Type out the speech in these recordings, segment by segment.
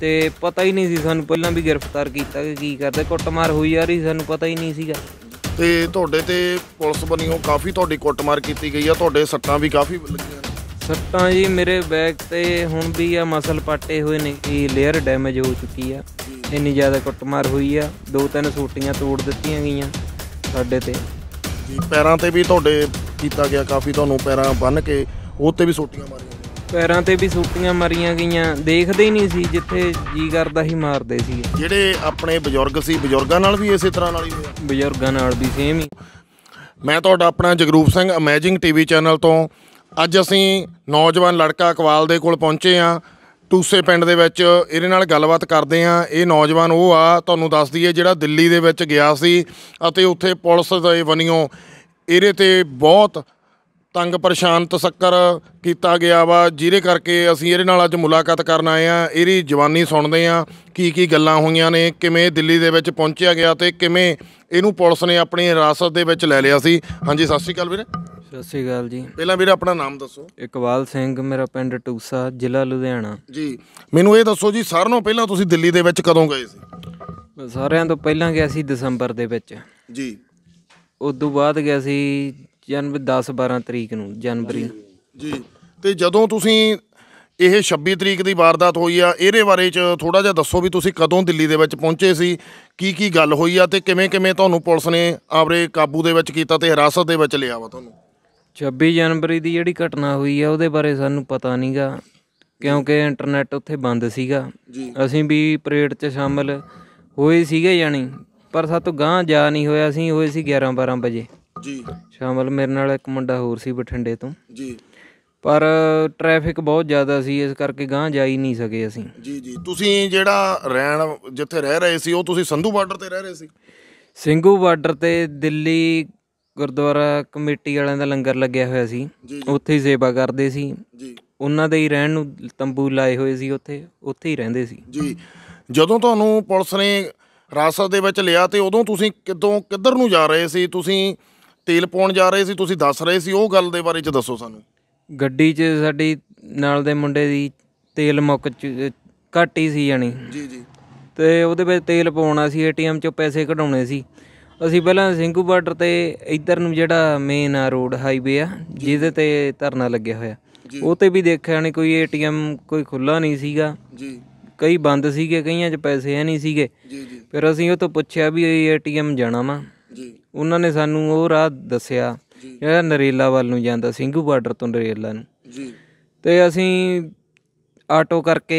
ਤੇ ਪਤਾ ਹੀ ਨਹੀਂ ਸੀ ਸਾਨੂੰ ਪਹਿਲਾਂ ਵੀ ਗ੍ਰਿਫਤਾਰ ਕੀਤਾ ਕਿ ਕੀ ਕਰਦੇ ਕੁੱਟਮਾਰ ਹੋਈ ਯਾਰ ਹੀ ਸਾਨੂੰ ਪਤਾ ਹੀ ਨਹੀਂ ਸੀਗਾ ਤੇ ਤੁਹਾਡੇ ਤੇ ਪੁਲਿਸ ਬਣੀਓ ਕਾਫੀ ਤੁਹਾਡੀ ਕੁੱਟਮਾਰ ਕੀਤੀ ਗਈ ਆ ਤੁਹਾਡੇ ਸੱਟਾਂ ਵੀ ਕਾਫੀ ਲੱਗੀਆਂ ਨੇ ਸੱਟਾਂ ਜੀ ਮੇਰੇ ਬੈਕ ਤੇ ਹੁਣ ਵੀ ਆ ਮਸਲ ਪਾਟੇ ਹੋਏ ਨੇ ਇਹ ਲੇਅਰ ਡੈਮੇਜ ਹੋ ਚੁੱਕੀ ਆ ਇੰਨੀ ਜ਼ਿਆਦਾ ਕੁੱਟਮਾਰ ਹੋਈ ਆ ਦੋ ਤਿੰਨ ਸੋਟੀਆਂ ਤੋੜ ਦਿੱਤੀਆਂ ਗਈਆਂ ਸਾਡੇ ਤੇ ਜੀ ਪੈਰਾਂ ਤੇ ਵੀ ਤੁਹਾਡੇ ਕੀਤਾ ਗਿਆ ਕਾਫੀ ਤੁਹਾਨੂੰ ਪੈਰਾਂ ਬੰਨ ਕੇ ਉਹ ਤੇ ਵੀ ਸੋਟੀਆਂ ਮਾਰੀਆਂ ਪੈਰਾਂ ਤੇ ਵੀ ਸੂਟੀਆਂ ਮਾਰੀਆਂ ਗਈਆਂ ਦੇਖਦੇ ਹੀ ਨਹੀਂ ਸੀ ਜਿੱਥੇ ਜੀ ਕਰਦਾ ਹੀ ਮਾਰਦੇ ਸੀ ਜਿਹੜੇ ਆਪਣੇ ਬਜ਼ੁਰਗ ਸੀ ਬਜ਼ੁਰਗਾਂ ਨਾਲ ਵੀ ਇਸੇ ਤਰ੍ਹਾਂ ਨਾਲ ਹੀ ਹੋਇਆ ਬਜ਼ੁਰਗਾਂ ਨਾਲ ਵੀ ਸੇਮ ਹੀ ਮੈਂ ਤੁਹਾਡਾ ਆਪਣਾ Jagroop Singh amazing TV channel ਤੋਂ ਅੱਜ ਅਸੀਂ ਨੌਜਵਾਨ ਲੜਕਾ ਕਵਾਲ ਦੇ ਕੋਲ ਪਹੁੰਚੇ ਆ ਟੂਸੇ ਪਿੰਡ ਦੇ ਵਿੱਚ ਇਹਦੇ ਨਾਲ ਗੱਲਬਾਤ ਕਰਦੇ ਆ ਇਹ ਨੌਜਵਾਨ ਉਹ ਆ ਤੁਹਾਨੂੰ ਦੱਸ ਦਈਏ ਜਿਹੜਾ ਦਿੱਲੀ ਦੇ ਵਿੱਚ ਗਿਆ ਸੀ ਅਤੇ ਉੱਥੇ ਪੁਲਿਸ ਦੇ ਵਨੀਓ ਇਹਦੇ ਤੇ ਬਹੁਤ ਤੰਗ ਪਰੇਸ਼ਾਨ ਤਸਕਰ ਕੀਤਾ ਗਿਆ ਵਾ ਜਿਹਦੇ ਕਰਕੇ ਅਸੀਂ ਇਹਦੇ ਨਾਲ ਅੱਜ ਮੁਲਾਕਾਤ ਕਰਨ ਆਏ ਆ ਇਹਦੀ ਜਵਾਨੀ ਸੁਣਦੇ ਆ ਕੀ ਕੀ ਗੱਲਾਂ ਹੋਈਆਂ ਨੇ ਕਿਵੇਂ ਦਿੱਲੀ ਦੇ ਵਿੱਚ ਪਹੁੰਚਿਆ ਗਿਆ ਤੇ ਕਿਵੇਂ ਇਹਨੂੰ ਪੁਲਿਸ ਨੇ ਆਪਣੀ ਹਿਰਾਸਤ ਦੇ ਵਿੱਚ ਲੈ ਲਿਆ ਸੀ ਹਾਂਜੀ ਸਤਿ ਸ਼੍ਰੀ ਅਕਾਲ ਵੀਰੇ ਸਤਿ ਸ਼੍ਰੀ ਅਕਾਲ ਜੀ ਪਹਿਲਾਂ ਵੀਰੇ ਆਪਣਾ ਨਾਮ ਦੱਸੋ ਇਕਬਾਲ ਸਿੰਘ ਮੇਰਾ ਪਿੰਡ ਟੂਸਾ ਜ਼ਿਲ੍ਹਾ ਲੁਧਿਆਣਾ ਜੀ ਮੈਨੂੰ ਇਹ ਦੱਸੋ ਜੀ ਸਾਰਿਆਂ ਤੋਂ ਪਹਿਲਾਂ ਤੁਸੀਂ ਦਿੱਲੀ ਦੇ ਵਿੱਚ ਕਦੋਂ ਗਏ ਸੀ ਸਾਰਿਆਂ ਤੋਂ ਪਹਿਲਾਂ ਗਿਆ ਸੀ ਦਸੰਬਰ ਦੇ ਵਿੱਚ ਜੀ ਉਸ ਤੋਂ ਬਾਅਦ ਗਿਆ ਸੀ ਜਨਵਰੀ 10 12 ਤਰੀਕ ਨੂੰ ਜਨਵਰੀ ਜੀ ਤੇ ਜਦੋਂ ਤੁਸੀਂ ਇਹ 26 ਤਰੀਕ ਦੀ ਵਾਰਦਾਤ ਹੋਈ ਆ ਇਹਦੇ ਬਾਰੇ ਚ ਥੋੜਾ ਜਿਹਾ ਦੱਸੋ ਵੀ ਤੁਸੀਂ ਕਦੋਂ ਦਿੱਲੀ ਦੇ ਵਿੱਚ ਪਹੁੰਚੇ ਸੀ ਕੀ ਕੀ ਗੱਲ ਹੋਈ ਆ ਤੇ ਕਿਵੇਂ ਕਿਵੇਂ ਤੁਹਾਨੂੰ ਪੁਲਿਸ ਨੇ ਆਪਰੇ ਕਾਬੂ ਦੇ ਵਿੱਚ ਕੀਤਾ ਤੇ ਹਿਰਾਸਤ ਦੇ ਵਿੱਚ ਲਿਆ ਵਾ ਤੁਹਾਨੂੰ 26 ਜਨਵਰੀ ਦੀ ਜਿਹੜੀ ਘਟਨਾ ਹੋਈ ਆ ਉਹਦੇ ਬਾਰੇ ਸਾਨੂੰ ਪਤਾ ਨਹੀਂਗਾ ਕਿਉਂਕਿ ਇੰਟਰਨੈਟ ਉੱਥੇ ਬੰਦ ਸੀਗਾ ਅਸੀਂ ਵੀ ਪਰੇਡ 'ਚ ਸ਼ਾਮਲ ਹੋਏ ਸੀਗੇ ਯਾਨੀ ਪਰ ਸਾਤੋਂ ਗਾਂ ਜਾ ਨਹੀਂ ਹੋਇਆ ਸੀ ਹੋਏ ਸੀ 11 12 ਵਜੇ ਜੀ ਸ਼ਾਮਲ ਮੇਰੇ ਨਾਲ ਇੱਕ ਮੁੰਡਾ ਹੋਰ ਸੀ ਬਠਿੰਡੇ ਤੋਂ ਜੀ ਪਰ ਟ੍ਰੈਫਿਕ ਬਹੁਤ ਜ਼ਿਆਦਾ ਸੀ ਇਸ ਕਰਕੇ ਗਾਂ ਜਾ ਹੀ ਨਹੀਂ ਸਕੇ ਅਸੀਂ ਜੀ ਜੀ ਤੁਸੀਂ ਜਿਹੜਾ ਰਹਿਣ ਜਿੱਥੇ ਰਹਿ ਰਹੇ ਸੀ ਉਹ ਤੁਸੀਂ ਸੰਧੂ ਬਾਰਡਰ ਤੇ ਰਹਿ ਰਹੇ ਸੀ ਸਿੰਘੂ ਬਾਰਡਰ ਤੇ ਦਿੱਲੀ ਗੁਰਦੁਆਰਾ ਕਮੇਟੀ ਵਾਲਿਆਂ ਦਾ ਲੰਗਰ ਲੱਗਿਆ ਹੋਇਆ ਸੀ ਉੱਥੇ ਹੀ ਸੇਵਾ ਕਰਦੇ ਸੀ ਜੀ ਉਹਨਾਂ ਦੇ ਹੀ ਰਹਿਣ ਨੂੰ ਤੰਬੂ ਲਾਏ ਹੋਏ ਸੀ ਉੱਥੇ ਉੱਥੇ ਹੀ ਰਹਿੰਦੇ ਸੀ ਜੀ ਜਦੋਂ ਤੁਹਾਨੂੰ ਪੁਲਿਸ ਨੇ ਰਾਸਤ ਦੇ ਵਿੱਚ ਲਿਆ ਤੇ ਉਦੋਂ ਤੁਸੀਂ ਕਿਦੋਂ ਕਿੱਧਰ ਨੂੰ ਜਾ ਰਹੇ ਸੀ ਤੁਸੀਂ ਤੇਲ ਪਾਉਣ ਜਾ ਰਹੇ ਸੀ ਤੁਸੀਂ ਦੱਸ ਰਹੇ ਸੀ ਉਹ ਗੱਲ ਦੇ ਬਾਰੇ ਚ ਦੱਸੋ ਸਾਨੂੰ ਗੱਡੀ 'ਚ ਸਾਡੀ ਨਾਲ ਦੇ ਮੁੰਡੇ ਦੀ ਤੇਲ ਮੁੱਕ ਚ- ਸੀ ਯਾਨੀ ਜੀ ਜੀ ਤੇ ਉਹਦੇ ਵਿੱਚ ਤੇਲ ਪਾਉਣਾ ਸੀ ਏਟੀਐਮ 'ਚੋਂ ਪੈਸੇ ਕਢਾਉਣੇ ਸੀ ਅਸੀਂ ਪਹਿਲਾਂ ਸਿੰਘੂ ਬਾਰਡਰ ਤੇ ਇੱਧਰ ਨੂੰ ਜਿਹੜਾ ਮੇਨ ਆ ਰੋਡ ਹਾਈਵੇ ਆ ਜਿਹਦੇ ਤੇ ਧਰਨਾ ਲੱਗਿਆ ਹੋਇਆ ਉਹ ਤੇ ਵੀ ਦੇਖਿਆ ਨਹੀਂ ਕੋਈ ਏਟੀਐਮ ਕੋਈ ਖੁੱਲਾ ਨਹੀਂ ਸੀਗਾ ਜੀ ਕਈ ਬੰਦ ਸੀਗੇ ਕਈਆਂ 'ਚ ਪੈਸੇ ਹੈ ਨਹੀਂ ਸੀਗੇ ਜੀ ਜੀ ਫਿਰ ਅਸੀਂ ਉਹ ਤੋਂ ਪੁੱਛਿਆ ਵੀ ਏਟੀਐਮ ਜਾਣਾ ਵਾ ਜੀ ਉਹਨਾਂ ਨੇ ਸਾਨੂੰ ਉਹ ਰਾਹ ਦੱਸਿਆ ਜਿਹੜਾ ਨਰੇਲਾ ਵੱਲ ਨੂੰ ਜਾਂਦਾ ਸਿੰਘੂ ਬਾਰਡਰ ਤੋਂ ਨਰੇਲਾ ਨੂੰ ਜੀ ਤੇ ਅਸੀਂ ਆਟੋ ਕਰਕੇ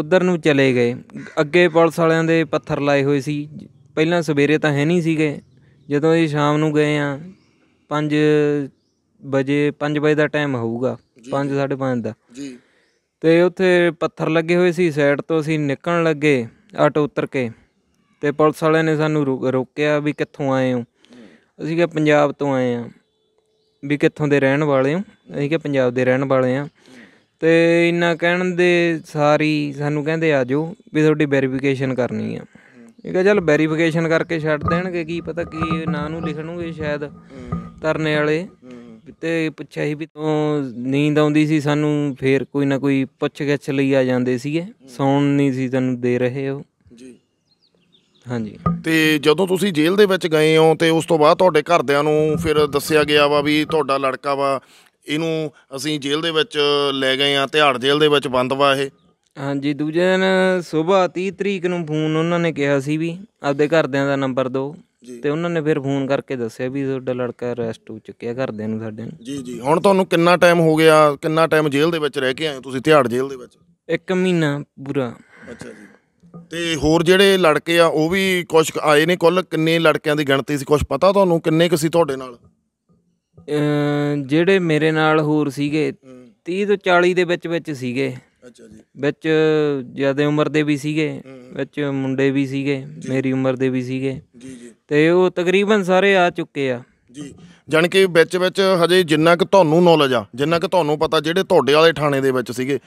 ਉਧਰ ਨੂੰ ਚਲੇ ਗਏ ਅੱਗੇ ਪੁਲਿਸ ਵਾਲਿਆਂ ਦੇ ਪੱਥਰ ਲਾਏ ਹੋਏ ਸੀ ਪਹਿਲਾਂ ਸਵੇਰੇ ਤਾਂ ਹੈ ਨਹੀਂ ਸੀਗੇ ਜਦੋਂ ਇਹ ਸ਼ਾਮ ਨੂੰ ਗਏ ਆ 5 ਵਜੇ 5 ਵਜੇ ਦਾ ਟਾਈਮ ਹੋਊਗਾ 5:30 ਦਾ ਜੀ ਤੇ ਉੱਥੇ ਪੱਥਰ ਲੱਗੇ ਹੋਏ ਸੀ ਸਾਈਡ ਤੋਂ ਅਸੀਂ ਨਿਕਲਣ ਲੱਗੇ ਆਟੋ ਉਤਰ ਕੇ ਤੇ ਪੁਲਿਸ ਵਾਲਿਆਂ ਨੇ ਸਾਨੂੰ ਰੋਕਿਆ ਵੀ ਕਿੱਥੋਂ ਆਏ ਹੋ ਅਸੀਂ ਕਿਹਾ ਪੰਜਾਬ ਤੋਂ ਆਏ ਆ ਵੀ ਕਿੱਥੋਂ ਦੇ ਰਹਿਣ ਵਾਲੇ ਹੋ ਅਸੀਂ ਕਿਹਾ ਪੰਜਾਬ ਦੇ ਰਹਿਣ ਵਾਲੇ ਆ ਤੇ ਇੰਨਾ ਕਹਿਣ ਦੇ ਸਾਰੀ ਸਾਨੂੰ ਕਹਿੰਦੇ ਆ ਜਾਓ ਵੀ ਤੁਹਾਡੀ ਵੈਰੀਫਿਕੇਸ਼ਨ ਕਰਨੀ ਆ ਇਹ ਕਿਹਾ ਚਲ ਵੈਰੀਫਿਕੇਸ਼ਨ ਕਰਕੇ ਛੱਡ ਦੇਣਗੇ ਕੀ ਪਤਾ ਕੀ ਨਾਂ ਨੂੰ ਲਿਖਣਗੇ ਸ਼ਾਇਦ ਤਰਨੇ ਵਾਲੇ ਤੇ ਪੁੱਛਿਆ ਸੀ ਵੀ ਤੂੰ ਨੀਂਦ ਆਉਂਦੀ ਸੀ ਸਾਨੂੰ ਫੇਰ ਕੋਈ ਨਾ ਕੋਈ ਪੁੱਛ ਗਿੱਛ ਲਈ ਆ ਜਾਂਦੇ ਸੀਗੇ ਸੌਣ ਨਹੀਂ ਸੀ ਤੈਨੂੰ ਦੇ ਰਹੇ ਉਹ ਹਾਂਜੀ ਤੇ ਜਦੋਂ ਤੁਸੀਂ ਜੇਲ੍ਹ ਦੇ ਵਿੱਚ ਗਏ ਹੋ ਤੇ ਉਸ ਤੋਂ ਬਾਅਦ ਤੁਹਾਡੇ ਘਰਦਿਆਂ ਨੂੰ ਫਿਰ ਦੱਸਿਆ ਗਿਆ ਵਾ ਵੀ ਤੁਹਾਡਾ ਲੜਕਾ ਵਾ ਇਹਨੂੰ ਅਸੀਂ ਜੇਲ੍ਹ ਦੇ ਵਿੱਚ ਲੈ ਗਏ ਆ ਤਿਹਾੜ ਜੇਲ੍ਹ ਦੇ ਵਿੱਚ ਬੰਦ ਵਾ ਇਹ ਹਾਂਜੀ ਦੂਜੇ ਦਿਨ ਸਵੇਰ 30 ਤਰੀਕ ਨੂੰ ਫੋਨ ਉਹਨਾਂ ਨੇ ਕਿਹਾ ਸੀ ਵੀ ਆਪਦੇ ਘਰਦਿਆਂ ਦਾ ਨੰਬਰ ਦਿਓ ਤੇ ਉਹਨਾਂ ਨੇ ਫਿਰ ਫੋਨ ਕਰਕੇ ਦੱਸਿਆ ਵੀ ਤੁਹਾਡਾ ਲੜਕਾ ਅਰੈਸਟ ਹੋ ਚੁੱਕਿਆ ਘਰਦਿਆਂ ਨੂੰ ਸਾਡੇ ਨੂੰ ਜੀ ਜੀ ਹੁਣ ਤੁਹਾਨੂੰ ਕਿੰਨਾ ਟਾਈਮ ਹੋ ਗਿਆ ਕਿੰਨਾ ਟਾਈਮ ਜੇਲ੍ਹ ਦੇ ਵਿੱਚ ਰਹਿ ਕੇ ਆਏ ਤੁਸੀਂ ਤਿਹਾੜ ਜੇਲ੍ਹ ਦੇ ਵਿੱਚ ਇੱਕ ਮਹੀਨਾ ਪੂਰਾ ਅੱਛਾ ਜੀ ਤੇ ਹੋਰ ਜਿਹੜੇ ਲੜਕੇ ਆ ਉਹ ਵੀ ਕੁਝ ਆਏ ਨੇ ਕੁੱਲ ਕਿੰਨੇ ਲੜਕਿਆਂ ਦੀ ਗਿਣਤੀ ਸੀ ਕੁਝ ਪਤਾ ਤੁਹਾਨੂੰ ਕਿੰਨੇ ਕੁ ਸੀ ਤੁਹਾਡੇ ਨਾਲ ਜਿਹੜੇ ਮੇਰੇ ਨਾਲ ਹੋਰ ਸੀਗੇ 30 ਤੋਂ 40 ਦੇ ਵਿੱਚ ਵਿੱਚ ਸੀਗੇ ਅੱਛਾ ਜੀ ਵਿੱਚ ਜਿਆਦਾ ਉਮਰ ਦੇ ਵੀ ਸੀਗੇ ਵਿੱਚ ਮੁੰਡੇ ਵੀ ਸੀਗੇ ਮੇਰੀ ਉਮਰ ਦੇ ਵੀ ਸੀਗੇ ਜੀ ਜੀ ਤੇ ਉਹ ਤਕਰੀਬਨ ਸਾਰੇ ਆ ਚੁੱਕੇ ਆ ਜੀ ਜਾਨ ਕਿ ਵਿੱਚ ਵਿੱਚ ਹਜੇ ਜਿੰਨਾ ਕਿ ਤੁਹਾਨੂੰ ਨੌਲੇਜ ਆ ਜਿੰਨਾ ਕਿ ਤੁਹਾਨੂੰ ਪਤਾ ਜਿਹੜੇ ਤੁਹਾਡੇ ਵਾਲੇ ਥਾਣੇ ਦੇ ਵਿੱਚ ਸੀਗੇ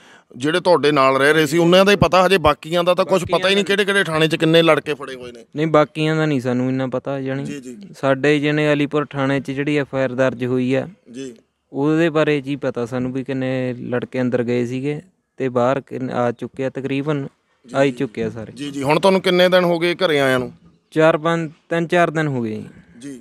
ਜਿਹੜੇ ਤੁਹਾਡੇ ਨਾਲ ਰਹਿ ਰਹੇ ਸੀ ਉਹਨਾਂ ਦਾ ਹੀ ਪਤਾ ਹਜੇ ਬਾਕੀਆਂ ਦਾ ਤਾਂ ਕੁਝ ਪਤਾ ਹੀ ਨਹੀਂ ਕਿਹੜੇ ਕਿਹੜੇ ਥਾਣੇ 'ਚ ਕਿੰਨੇ ਲੜਕੇ ਫੜੇ ਹੋਏ ਨੇ ਨਹੀਂ ਬਾਕੀਆਂ ਦਾ ਨਹੀਂ ਸਾਨੂੰ ਇੰਨਾ ਪਤਾ ਜਾਨੀ ਸਾਡੇ ਜਿਹਨੇ ਅਲੀਪੁਰ ਥਾਣੇ 'ਚ ਜਿਹੜੀ ਐਫ ਆਈ ਆਰ ਦਰਜ ਹੋਈ ਆ ਜੀ ਉਹਦੇ ਬਾਰੇ ਜੀ ਪਤਾ ਸਾਨੂੰ ਵੀ ਕਿੰਨੇ ਲੜਕੇ ਅੰਦਰ ਗਏ ਸੀਗੇ ਤੇ ਬਾਹਰ ਆ ਚੁੱਕੇ ਆ ਤਕਰੀਬਨ ਆਈ ਚੁੱਕੇ ਆ ਸਾਰੇ ਜੀ ਜੀ ਹੁਣ ਤੁਹਾਨੂੰ ਕਿੰਨੇ ਦਿਨ ਹੋ ਗਏ ਘਰੇ ਆਇਆਂ ਨੂੰ 4 5 3 4 ਦਿਨ ਹੋ ਗਏ ਜੀ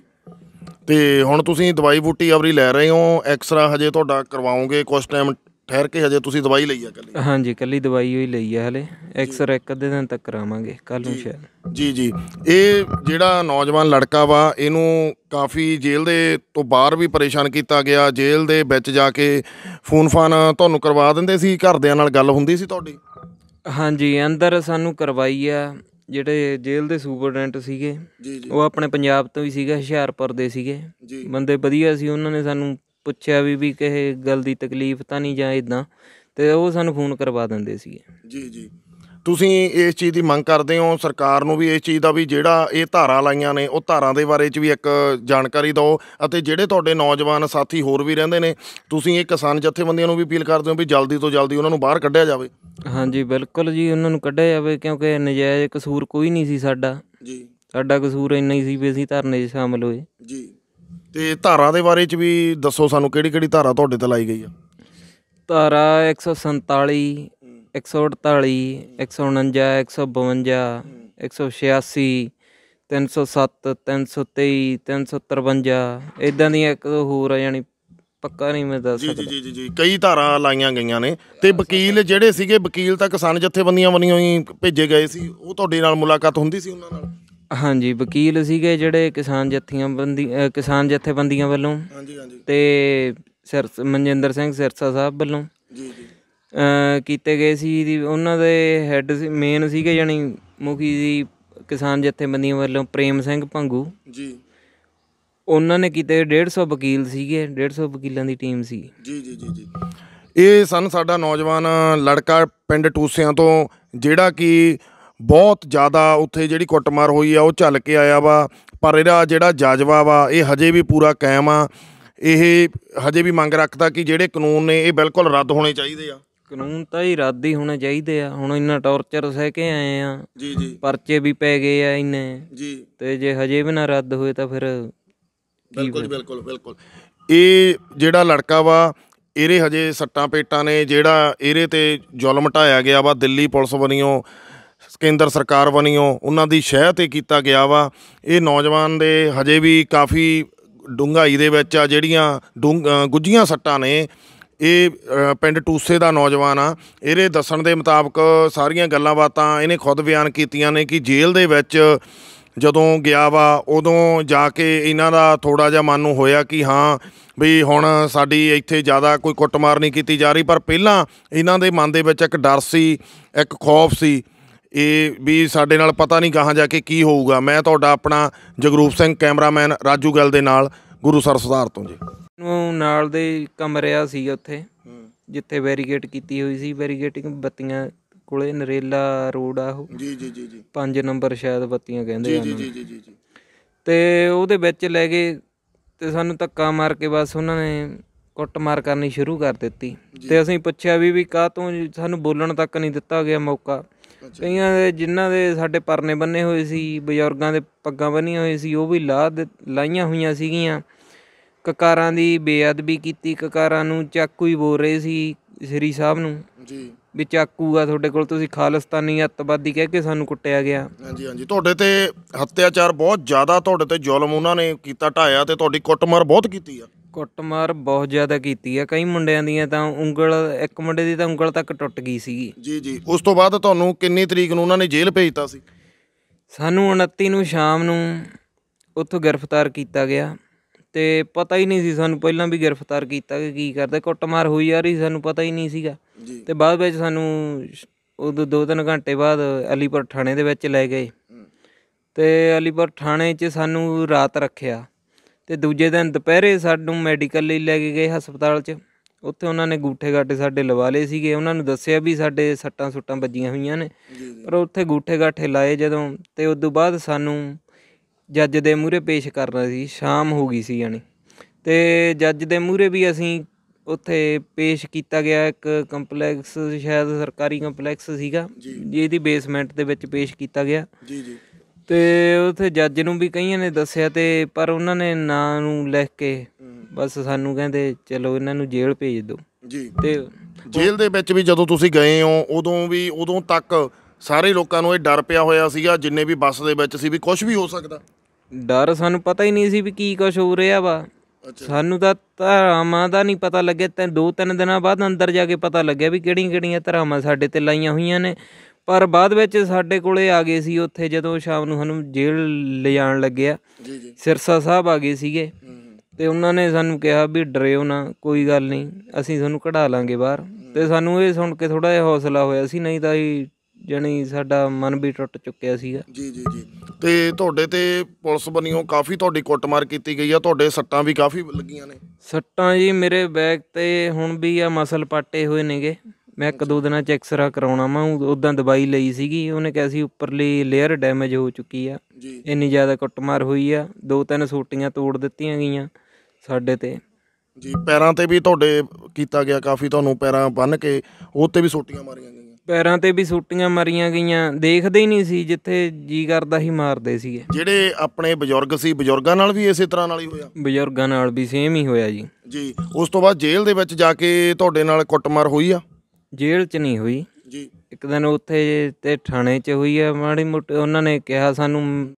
ਤੇ ਹੁਣ ਤੁਸੀਂ ਦਵਾਈ ਬੂਟੀ ਆਵਰੀ ਲੈ ਰਹੇ ਹੋ ਐਕਸਰਾ ਹਜੇ ਤੁਹਾਡਾ ਕਰਵਾਉਂਗੇ ਕੁਝ ਟਾਈਮ ਠਹਿਰ ਕੇ ਹਜੇ ਤੁਸੀਂ ਦਵਾਈ ਲਈ ਆ ਕੱਲੀ ਹਾਂਜੀ ਕੱਲੀ ਦਵਾਈ ਹੋਈ ਲਈ ਆ ਹਲੇ ਐਕਸਰਾ ਇੱਕ ਅੱਧੇ ਦਿਨ ਤੱਕ ਕਰਾਵਾਂਗੇ ਕੱਲ ਨੂੰ ਸ਼ਾਇਦ ਜੀ ਜੀ ਇਹ ਜਿਹੜਾ ਨੌਜਵਾਨ ਲੜਕਾ ਵਾ ਇਹਨੂੰ ਕਾਫੀ ਜੇਲ੍ਹ ਦੇ ਤੋਂ ਬਾਹਰ ਵੀ ਪਰੇਸ਼ਾਨ ਕੀਤਾ ਗਿਆ ਜੇਲ੍ਹ ਦੇ ਵਿੱਚ ਜਾ ਕੇ ਫੋਨ ਫਾਨ ਤੁਹਾਨੂੰ ਕਰਵਾ ਦਿੰਦੇ ਸੀ ਘਰਦਿਆਂ ਨਾਲ ਗੱਲ ਹੁੰਦੀ ਸੀ ਤੁਹਾਡੀ ਹਾਂਜੀ ਅੰਦਰ ਸਾਨੂੰ ਕਰਵਾਈ ਆ ਜਿਹੜੇ ਜੇਲ੍ਹ ਦੇ ਸੁਪਰਡੈਂਟ ਸੀਗੇ ਜੀ ਜੀ ਉਹ ਆਪਣੇ ਪੰਜਾਬ ਤੋਂ ਹੀ ਸੀਗੇ ਹੁਸ਼ਿਆਰਪੁਰ ਦੇ ਸੀਗੇ ਜੀ ਬੰਦੇ ਵਧੀਆ ਸੀ ਉਹਨਾਂ ਨੇ ਸਾਨੂੰ ਪੁੱਛਿਆ ਵੀ ਵੀ ਕਿਸੇ ਗੱਲ ਦੀ ਤਕਲੀਫ ਤਾਂ ਨਹੀਂ ਜਾਂ ਇਦਾਂ ਤੇ ਉਹ ਸਾਨੂੰ ਫੋਨ ਕਰਵਾ ਦਿੰਦੇ ਸੀਗੇ ਜੀ ਜੀ ਤੁਸੀਂ ਇਸ ਚੀਜ਼ ਦੀ ਮੰਗ ਕਰਦੇ ਹੋ ਸਰਕਾਰ ਨੂੰ ਵੀ ਇਸ ਚੀਜ਼ ਦਾ ਵੀ ਜਿਹੜਾ ਇਹ ਧਾਰਾ ਲਾਈਆਂ ਨੇ ਉਹ ਧਾਰਾ ਦੇ ਬਾਰੇ 'ਚ ਵੀ ਇੱਕ ਜਾਣਕਾਰੀ ਦਿਓ ਅਤੇ ਜਿਹੜੇ ਤੁਹਾਡੇ ਨੌਜਵਾਨ ਸਾਥੀ ਹੋਰ ਵੀ ਰਹਿੰਦੇ ਨੇ ਤੁਸੀਂ ਇਹ ਕਿਸਾਨ ਜਥੇਬੰਦੀਆਂ ਨੂੰ ਵੀ ਅਪੀਲ ਕਰਦੇ ਹੋ ਵੀ ਜਲਦੀ ਤੋਂ ਜਲਦੀ ਉਹਨਾਂ ਨੂੰ ਬਾਹਰ ਕੱਢਿਆ ਜਾਵੇ ਹਾਂਜੀ ਬਿਲਕੁਲ ਜੀ ਉਹਨਾਂ ਨੂੰ ਕੱਢਿਆ ਜਾਵੇ ਕਿਉਂਕਿ ਨਜਾਇਜ਼ ਕਸੂਰ ਕੋਈ ਨਹੀਂ ਸੀ ਸਾਡਾ ਜੀ ਸਾਡਾ ਕਸੂਰ ਇੰਨਾ ਹੀ ਸੀ ਵੀ ਅਸੀਂ ਧਰਨੇ 'ਚ ਸ਼ਾਮਲ ਹੋਏ ਜੀ ਤੇ ਧਾਰਾ ਦੇ ਬਾਰੇ ਚ ਵੀ ਦੱਸੋ ਸਾਨੂੰ ਕਿਹੜੀ ਕਿਹੜੀ ਧਾਰਾ ਤੁਹਾਡੇ ਤੇ ਲਾਈ ਗਈ ਆ ਧਾਰਾ 147 148 149 152 186 307 323 353 ਇਦਾਂ ਦੀਆਂ ਇੱਕ ਹੋਰ ਆ ਯਾਨੀ ਪੱਕਾ ਨਹੀਂ ਮੈਂ ਦੱਸ ਸਕਦਾ ਜੀ ਜੀ ਜੀ ਕਈ ਧਾਰਾਂ ਲਾਈਆਂ ਗਈਆਂ ਨੇ ਤੇ ਵਕੀਲ ਜਿਹੜੇ ਸੀਗੇ ਵਕੀਲ ਤਾਂ ਕਿਸਾਨ ਜਥੇਬੰਦੀਆਂ ਬਣੀਆਂ ਹੋਈ ਭੇਜੇ ਗਏ ਸੀ ਉਹ ਤੁਹਾਡੇ ਨਾਲ ਮੁਲਾਕਾਤ ਹੁੰਦੀ ਸੀ ਉਹਨਾਂ ਨਾਲ ਹਾਂਜੀ ਵਕੀਲ ਸੀਗੇ ਜਿਹੜੇ ਕਿਸਾਨ ਬੰਦੀ ਕਿਸਾਨ ਜਥੇਬੰਦੀਆਂ ਵੱਲੋਂ ਹਾਂਜੀ ਹਾਂਜੀ ਤੇ ਸਰ ਮਨਜਿੰਦਰ ਸਿੰਘ ਸਿਰਸਾ ਸਾਹਿਬ ਵੱਲੋਂ ਜੀ ਜੀ ਕੀਤੇ ਗਏ ਸੀ ਉਹਨਾਂ ਦੇ ਹੈੱਡ ਮੇਨ ਸੀਗੇ ਯਾਨੀ ਮੁਖੀ ਜੀ ਕਿਸਾਨ ਜਥੇਬੰਦੀਆਂ ਵੱਲੋਂ ਪ੍ਰੇਮ ਸਿੰਘ ਭੰਗੂ ਜੀ ਉਹਨਾਂ ਨੇ ਕੀਤੇ 150 ਵਕੀਲ ਸੀਗੇ 150 ਵਕੀਲਾਂ ਦੀ ਟੀਮ ਸੀ ਜੀ ਜੀ ਜੀ ਜੀ ਇਹ ਸਨ ਸਾਡਾ ਨੌਜਵਾਨ ਲੜਕਾ ਪਿੰਡ ਟੂਸਿਆਂ ਤੋਂ ਜਿਹੜਾ ਕਿ ਬਹੁਤ ਜ਼ਿਆਦਾ ਉੱਥੇ ਜਿਹੜੀ ਕੁੱਟਮਾਰ ਹੋਈ ਆ ਉਹ ਚੱਲ ਕੇ ਆਇਆ ਵਾ ਪਰ ਇਹਦਾ ਜਿਹੜਾ ਜਜ਼ਬਾ ਵਾ ਇਹ ਹਜੇ ਵੀ ਪੂਰਾ ਕਾਇਮ ਆ ਇਹ ਹਜੇ ਵੀ ਮੰਗ ਰੱਖਦਾ ਕਿ ਜਿਹੜੇ ਕਾਨੂੰਨ ਨੇ ਇਹ ਬਿਲਕੁਲ ਰੱਦ ਹੋਣੇ ਚਾਹੀਦੇ ਆ ਕਾਨੂੰਨ ਤਾਂ ਹੀ ਰੱਦ ਹੀ ਹੋਣੇ ਚਾਹੀਦੇ ਆ ਹੁਣ ਇੰਨਾ ਟੌਰਚਰ ਸਹਿ ਕੇ ਆਏ ਆ ਜੀ ਜੀ ਪਰਚੇ ਵੀ ਪੈ ਗਏ ਆ ਇੰਨੇ ਜੀ ਤੇ ਜੇ ਹਜੇ ਵੀ ਨਾ ਰੱਦ ਹੋਏ ਤਾਂ ਫਿਰ ਬਿਲਕੁਲ ਬਿਲਕੁਲ ਬਿਲਕੁਲ ਇਹ ਜਿਹੜਾ ਲੜਕਾ ਵਾ ਇਹਰੇ ਹਜੇ ਸੱਟਾਂ ਪੇਟਾਂ ਨੇ ਜਿਹੜਾ ਇਹਰੇ ਤੇ ਜ਼ੁਲਮ ਢਾਇਆ ਗਿਆ ਵਾ ਦਿੱਲੀ ਪੁਲਿਸ ਬਣੀਓ ਕੇਂਦਰ ਸਰਕਾਰ ਬਣੀਓ ਉਹਨਾਂ ਦੀ ਸ਼ਹਿ ਤੇ ਕੀਤਾ ਗਿਆ ਵਾ ਇਹ ਨੌਜਵਾਨ ਦੇ ਹਜੇ ਵੀ ਕਾਫੀ ਡੂੰਘਾਈ ਦੇ ਵਿੱਚ ਆ ਜਿਹੜੀਆਂ ਗੁੱਜੀਆਂ ਸੱਟਾਂ ਨੇ ਇਹ ਪਿੰਡ ਟੂਸੇ ਦਾ ਨੌਜਵਾਨ ਆ ਇਹਦੇ ਦੱਸਣ ਦੇ ਮੁਤਾਬਕ ਸਾਰੀਆਂ ਗੱਲਾਂ ਬਾਤਾਂ ਇਹਨੇ ਖੁਦ ਬਿਆਨ ਕੀਤੀਆਂ ਨੇ ਕਿ ਜੇਲ੍ਹ ਦੇ ਵਿੱਚ ਜਦੋਂ ਗਿਆ ਵਾ ਉਦੋਂ ਜਾ ਕੇ ਇਹਨਾਂ ਦਾ ਥੋੜਾ ਜਿਹਾ ਮਨ ਨੂੰ ਹੋਇਆ ਕਿ ਹਾਂ ਵੀ ਹੁਣ ਸਾਡੀ ਇੱਥੇ ਜ਼ਿਆਦਾ ਕੋਈ ਕੁੱਟਮਾਰ ਨਹੀਂ ਕੀਤੀ ਜਾ ਰਹੀ ਪਰ ਪਹਿਲਾਂ ਇਹਨਾਂ ਦੇ ਮਨ ਦੇ ਵਿੱਚ ਇੱਕ ਡਰ ਸੀ ਇੱਕ ਖੌਫ ਸੀ ਇਹ ਵੀ ਸਾਡੇ ਨਾਲ ਪਤਾ ਨਹੀਂ ਕਹਾਂ ਜਾ ਕੇ ਕੀ ਹੋਊਗਾ ਮੈਂ ਤੁਹਾਡਾ ਆਪਣਾ ਜਗਰੂਪ ਸਿੰਘ ਕੈਮਰਾਮੈਨ ਰਾਜੂ ਗੱਲ ਦੇ ਨਾਲ ਗੁਰੂ ਸਰ ਸੁਧਾਰ ਤੋਂ ਜੀ ਨੂੰ ਨਾਲ ਦੇ ਕਮਰਿਆ ਸੀ ਉੱਥੇ ਜਿੱਥੇ ਵੈਰੀਗੇਟ ਕੀਤੀ ਹੋਈ ਸੀ ਵੈਰੀਗੇਟਿੰਗ ਬੱਤੀਆਂ ਕੋਲੇ ਨਰੇਲਾ ਰੋਡ ਆ ਉਹ ਜੀ ਜੀ ਜੀ ਜੀ ਪੰਜ ਨੰਬਰ ਸ਼ਾਇਦ ਬੱਤੀਆਂ ਕਹਿੰਦੇ ਆ ਜੀ ਜੀ ਜੀ ਜੀ ਤੇ ਉਹਦੇ ਵਿੱਚ ਲੈ ਗਏ ਤੇ ਸਾਨੂੰ ਧੱਕਾ ਮਾਰ ਕੇ ਬਸ ਉਹਨਾਂ ਨੇ ਕੁੱਟਮਾਰ ਕਰਨੀ ਸ਼ੁਰੂ ਕਰ ਦਿੱਤੀ ਤੇ ਅਸੀਂ ਪੁੱਛਿਆ ਵੀ ਵੀ ਕਾਹ ਤੋਂ ਸਾਨੂੰ ਬੋਲਣ ਤੱਕ ਨਹੀਂ ਦਿੱਤਾ ਗਿਆ ਮੌਕਾ ਕਈਆਂ ਦੇ ਜਿਨ੍ਹਾਂ ਦੇ ਸਾਡੇ ਪਰਨੇ ਬੰਨੇ ਹੋਏ ਸੀ ਬਜ਼ੁਰਗਾਂ ਦੇ ਪੱਗਾਂ ਬੰਨੀਆਂ ਹੋਈਆਂ ਸੀ ਉਹ ਵੀ ਲਾਹ ਲਾਈਆਂ ਹੋਈਆਂ ਸੀਗੀਆਂ ਕਕਾਰਾਂ ਦੀ ਬੇਅਦਬੀ ਕੀਤੀ ਕਕਾਰਾਂ ਨੂੰ ਚਾਕੂ ਹੀ ਬੋਲ ਰਹੇ ਸੀ ਸ੍ਰੀ ਸਾਹਿਬ ਨੂੰ ਜੀ ਵੀ ਚਾਕੂ ਆ ਤੁਹਾਡੇ ਕੋਲ ਤੁਸੀਂ ਖਾਲਿਸਤਾਨੀ ਅੱਤਵਾਦੀ ਕਹਿ ਕੇ ਸਾਨੂੰ ਕੁੱਟਿਆ ਗਿਆ ਹਾਂਜੀ ਹਾਂਜੀ ਤੁਹਾਡੇ ਤੇ ਹੱਤਿਆਚਾਰ ਬਹੁਤ ਜ਼ਿਆਦਾ ਤੁਹਾਡੇ ਤੇ ਜ਼ੁਲਮ ਉਹਨਾਂ ਨੇ ਕੀਤਾ ਢਾਇਆ ਤੇ ਤੁਹਾਡੀ ਕੁੱਟਮਾਰ ਬਹੁਤ ਕੀਤੀ ਆ ਕੁੱਟਮਾਰ ਬਹੁਤ ਜ਼ਿਆਦਾ ਕੀਤੀ ਆ ਕਈ ਮੁੰਡਿਆਂ ਦੀਆਂ ਤਾਂ ਉਂਗਲ ਇੱਕ ਮੁੰਡੇ ਦੀ ਤਾਂ ਉਂਗਲ ਤੱਕ ਟੁੱਟ ਗਈ ਸੀਗੀ ਜੀ ਜੀ ਉਸ ਤੋਂ ਬਾਅਦ ਤੁਹਾਨੂੰ ਕਿੰਨੀ ਤਰੀਕ ਨੂੰ ਉਹਨਾਂ ਨੇ ਜੇਲ੍ਹ ਭੇਜਤਾ ਸੀ ਸਾਨੂੰ 29 ਨੂੰ ਸ਼ਾਮ ਨੂੰ ਉੱਥੋਂ ਗ੍ਰਿਫਤਾਰ ਕੀਤਾ ਗਿਆ ਤੇ ਪਤਾ ਹੀ ਨਹੀਂ ਸੀ ਸਾਨੂੰ ਪਹਿਲਾਂ ਵੀ ਗ੍ਰਿਫਤਾਰ ਕੀਤਾ ਕਿ ਕੀ ਕਰਦਾ ਕੁੱਟਮਾਰ ਹੋਈ ਆ ਰਹੀ ਸਾਨੂੰ ਪਤਾ ਹੀ ਨਹੀਂ ਸੀਗਾ ਤੇ ਬਾਅਦ ਵਿੱਚ ਸਾਨੂੰ ਉਦੋਂ ਦੋ 3 ਘੰਟੇ ਬਾਅਦ ਅਲੀਪੁਰ ਥਾਣੇ ਦੇ ਵਿੱਚ ਲੈ ਗਏ ਤੇ ਅਲੀਪੁਰ ਥਾਣੇ 'ਚ ਸਾਨੂੰ ਰਾਤ ਰੱਖਿਆ ਤੇ ਦੂਜੇ ਦਿਨ ਦੁਪਹਿਰੇ ਸਾਨੂੰ ਮੈਡੀਕਲ ਲਈ ਲੈ ਕੇ ਗਏ ਹਸਪਤਾਲ 'ਚ ਉੱਥੇ ਉਹਨਾਂ ਨੇ ਗੂਠੇ ਗਾਟੇ ਸਾਡੇ ਲਵਾ ਲਏ ਸੀਗੇ ਉਹਨਾਂ ਨੂੰ ਦੱਸਿਆ ਵੀ ਸਾਡੇ ਸੱਟਾਂ ਸੁੱਟਾਂ ਵੱਜੀਆਂ ਹੋਈਆਂ ਨੇ ਪਰ ਉੱਥੇ ਗੂਠੇ ਗਾਟੇ ਲਾਏ ਜਦੋਂ ਤੇ ਉਸ ਤੋਂ ਬਾਅਦ ਸਾਨੂੰ ਜੱਜ ਦੇ ਮੂਹਰੇ ਪੇਸ਼ ਕਰਨਾ ਸੀ ਸ਼ਾਮ ਹੋ ਗਈ ਸੀ ਯਾਨੀ ਤੇ ਜੱਜ ਦੇ ਮੂਹਰੇ ਵੀ ਅਸੀਂ ਉੱਥੇ ਪੇਸ਼ ਕੀਤਾ ਗਿਆ ਇੱਕ ਕੰਪਲੈਕਸ ਸ਼ਾਇਦ ਸਰਕਾਰੀ ਕੰਪਲੈਕਸ ਸੀਗਾ ਜਿਹਦੀ ਬੇਸਮੈਂਟ ਦੇ ਵਿੱਚ ਪੇਸ਼ ਕੀਤਾ ਗਿਆ ਜੀ ਜੀ ਤੇ ਉੱਥੇ ਜੱਜ ਨੂੰ ਵੀ ਕਈਆਂ ਨੇ ਦੱਸਿਆ ਤੇ ਪਰ ਉਹਨਾਂ ਨੇ ਨਾਂ ਨੂੰ ਲਿਖ ਕੇ ਬਸ ਸਾਨੂੰ ਕਹਿੰਦੇ ਚਲੋ ਇਹਨਾਂ ਨੂੰ ਜੇਲ੍ਹ ਭੇਜ ਦਿਓ ਜੀ ਤੇ ਜੇਲ੍ਹ ਦੇ ਵਿੱਚ ਵੀ ਜਦੋਂ ਤੁਸੀਂ ਗਏ ਹੋ ਉਦੋਂ ਵੀ ਉਦੋਂ ਤੱਕ ਸਾਰੇ ਲੋਕਾਂ ਨੂੰ ਇਹ ਡਰ ਪਿਆ ਹੋਇਆ ਸੀਗਾ ਜਿੰਨੇ ਵੀ ਬੱਸ ਦੇ ਵਿੱਚ ਸੀ ਵੀ ਕੁਝ ਵੀ ਹੋ ਸਕਦਾ ਡਰ ਸਾਨੂੰ ਪਤਾ ਹੀ ਨਹੀਂ ਸੀ ਵੀ ਕੀ ਕੁਝ ਹੋ ਰਿਹਾ ਵਾ ਸਾਨੂੰ ਤਾਂ ਧਰਾਮਾਂ ਦਾ ਨਹੀਂ ਪਤਾ ਲੱਗਿਆ ਤੇ ਦੋ ਤਿੰਨ ਦਿਨਾਂ ਬਾਅਦ ਅੰਦਰ ਜਾ ਕੇ ਪਤਾ ਲੱਗਿਆ ਵੀ ਕਿਹੜੀਆਂ ਕਿਹੜੀਆਂ ਧਰਾਮਾਂ ਸਾਡੇ ਤੇ ਲਾਈਆਂ ਹੋਈਆਂ ਨੇ ਪਰ ਬਾਅਦ ਵਿੱਚ ਸਾਡੇ ਕੋਲੇ ਆ ਗਏ ਸੀ ਉੱਥੇ ਜਦੋਂ ਸ਼ਾਮ ਨੂੰ ਸਾਨੂੰ ਜੇਲ੍ਹ ਲਿਜਾਣ ਲੱਗਿਆ ਜੀ ਜੀ ਸਿਰਸਾ ਸਾਹਿਬ ਆ ਗਏ ਸੀਗੇ ਤੇ ਉਹਨਾਂ ਨੇ ਸਾਨੂੰ ਕਿਹਾ ਵੀ ਡਰਿਓ ਨਾ ਕੋਈ ਗੱਲ ਨਹੀਂ ਅਸੀਂ ਤੁਹਾਨੂੰ ਕਢਾ ਲਾਂਗੇ ਬਾਹਰ ਤੇ ਸਾਨੂੰ ਇਹ ਸੁਣ ਕੇ ਥੋੜਾ ਜਿਹਾ ਹੌਸਲਾ ਹੋਇਆ ਸੀ ਨਹੀਂ ਤਾਂ ਇਹ ਜਣੀ ਸਾਡਾ ਮਨ ਵੀ ਟੁੱਟ ਚੁੱਕਿਆ ਸੀਗਾ ਜੀ ਜੀ ਜੀ ਤੇ ਤੁਹਾਡੇ ਤੇ ਪੁਲਿਸ ਬਣੀਓ ਕਾਫੀ ਤੁਹਾਡੀ ਕੁੱਟਮਾਰ ਕੀਤੀ ਗਈ ਆ ਤੁਹਾਡੇ ਸੱਟਾਂ ਵੀ ਕਾਫੀ ਲੱਗੀਆਂ ਨੇ ਸੱਟਾਂ ਜੀ ਮੇਰੇ ਬੈਗ ਤੇ ਹੁਣ ਵੀ ਆ ਮਸਲ ਪਾਟੇ ਹੋਏ ਨੇਗੇ ਮੈਂ ਇੱਕ ਦੋ ਦਿਨਾਂ ਚ ਐਕਸਰਾ ਕਰਾਉਣਾ ਮੈਂ ਉਦਾਂ ਦਵਾਈ ਲਈ ਸੀਗੀ ਉਹਨੇ ਕਿਹਾ ਸੀ ਉੱਪਰਲੀ ਲੇਅਰ ਡੈਮੇਜ ਹੋ ਚੁੱਕੀ ਆ ਇੰਨੀ ਜ਼ਿਆਦਾ ਕੁੱਟਮਾਰ ਹੋਈ ਆ ਦੋ ਤਿੰਨ ਸੋਟੀਆਂ ਤੋੜ ਦਿੱਤੀਆਂ ਗਈਆਂ ਸਾਡੇ ਤੇ ਜੀ ਪੈਰਾਂ ਤੇ ਵੀ ਤੁਹਾਡੇ ਕੀਤਾ ਗਿਆ ਕਾਫੀ ਤੁਹਾਨੂੰ ਪੈਰਾਂ ਬੰਨ ਕੇ ਉਹ ਤੇ ਵੀ ਸੋਟੀਆਂ ਮਾਰੀਆਂ ਗਈਆਂ ਪੈਰਾਂ ਤੇ ਵੀ ਸੂਟੀਆਂ ਮਾਰੀਆਂ ਗਈਆਂ ਦੇਖਦੇ ਹੀ ਨਹੀਂ ਸੀ ਜਿੱਥੇ ਜੀ ਕਰਦਾ ਹੀ ਮਾਰਦੇ ਸੀਗੇ ਜਿਹੜੇ ਆਪਣੇ ਬਜ਼ੁਰਗ ਸੀ ਬਜ਼ੁਰਗਾਂ ਨਾਲ ਵੀ ਇਸੇ ਤਰ੍ਹਾਂ ਨਾਲ ਹੀ ਹੋਇਆ ਬਜ਼ੁਰਗਾਂ ਨਾਲ ਵੀ ਸੇਮ ਹੀ ਹੋਇਆ ਜੀ ਜੀ ਉਸ ਤੋਂ ਬਾਅਦ ਜੇਲ੍ਹ ਦੇ ਵਿੱਚ ਜਾ ਕੇ ਤੁਹਾਡੇ ਨਾਲ ਕੁੱਟਮਾਰ ਹੋਈ ਆ ਜੇਲ੍ਹ 'ਚ ਨਹੀਂ ਹੋਈ ਜੀ ਇੱਕ ਦਿਨ ਉੱਥੇ ਤੇ ਥਾਣੇ 'ਚ ਹੋਈ ਆ ਮਾੜੀ ਮੋਟੀ ਉਹਨਾਂ ਨੇ ਕਿਹਾ ਸਾਨੂੰ